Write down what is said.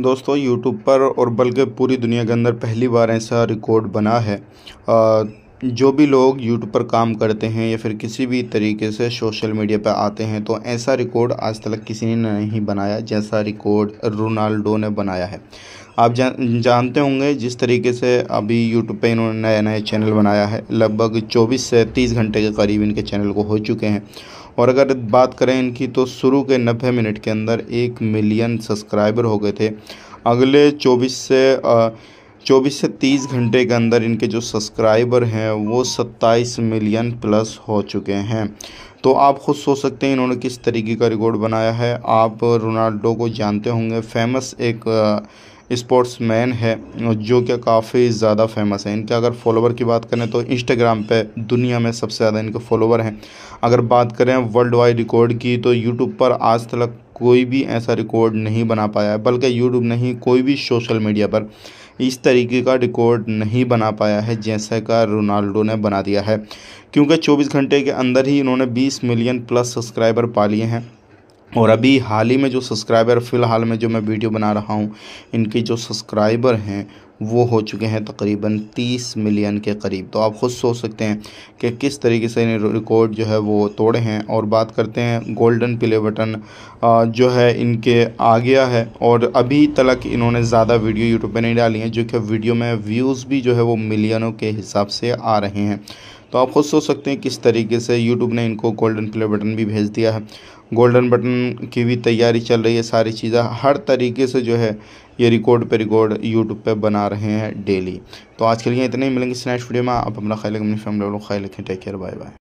दोस्तों यूट्यूब पर और बल्कि पूरी दुनिया के अंदर पहली बार ऐसा रिकॉर्ड बना है जो भी लोग यूट्यूब पर काम करते हैं या फिर किसी भी तरीके से सोशल मीडिया पर आते हैं तो ऐसा रिकॉर्ड आज तक किसी ने नहीं बनाया जैसा रिकॉर्ड रोनाल्डो ने बनाया है आप जान जानते होंगे जिस तरीके से अभी यूट्यूब पे इन्होंने नए नए चैनल बनाया है लगभग 24 से 30 घंटे के करीब इनके चैनल को हो चुके हैं और अगर बात करें इनकी तो शुरू के नब्बे मिनट के अंदर एक मिलियन सब्सक्राइबर हो गए थे अगले चौबीस से आ, 24 से 30 घंटे के अंदर इनके जो सब्सक्राइबर हैं वो 27 मिलियन प्लस हो चुके हैं तो आप खुद सोच सकते हैं इन्होंने किस तरीके का रिकॉर्ड बनाया है आप रोनाल्डो को जानते होंगे फेमस एक स्पोर्ट्स मैन है जो कि काफ़ी ज़्यादा फेमस है इनके अगर फॉलोवर की बात करें तो इंस्टाग्राम पे दुनिया में सबसे ज़्यादा इनके फॉलोवर हैं अगर बात करें वर्ल्ड वाइड रिकॉर्ड की तो यूट्यूब पर आज तक कोई भी ऐसा रिकॉर्ड नहीं बना पाया है बल्कि यूट्यूब नहीं कोई भी सोशल मीडिया पर इस तरीके का रिकॉर्ड नहीं बना पाया है जैसा का रोनाल्डो ने बना दिया है क्योंकि 24 घंटे के अंदर ही इन्होंने 20 मिलियन प्लस सब्सक्राइबर पा लिए हैं और अभी हाल ही में जो सब्सक्राइबर फ़िलहाल में जो मैं वीडियो बना रहा हूँ इनके जो सब्सक्राइबर हैं वो हो चुके हैं तकरीबन 30 मिलियन के करीब तो आप ख़ुद सोच सकते हैं कि किस तरीके से इन रिकॉर्ड जो है वो तोड़े हैं और बात करते हैं गोल्डन प्ले बटन जो है इनके आ गया है और अभी तक इन्होंने ज़्यादा वीडियो यूट्यूब पर नहीं डाली हैं जो कि वीडियो में व्यूज़ भी जो है वो मिलियनों के हिसाब से आ रहे हैं तो आप खुद सोच सकते हैं किस तरीके से यूट्यूब ने इनको गोल्डन प्ले बटन भी भेज दिया है गोल्डन बटन की भी तैयारी चल रही है सारी चीज़ें हर तरीके से जो है ये रिकॉर्ड पे रिकॉर्ड यूट्यूब पे बना रहे हैं डेली तो आज के लिए इतने ही मिलेंगे इस नेक्स्ट वीडियो में आप अपना ख्याल अपनी फैमिली वालों ख्याल रखें टेक केयर बाय बाय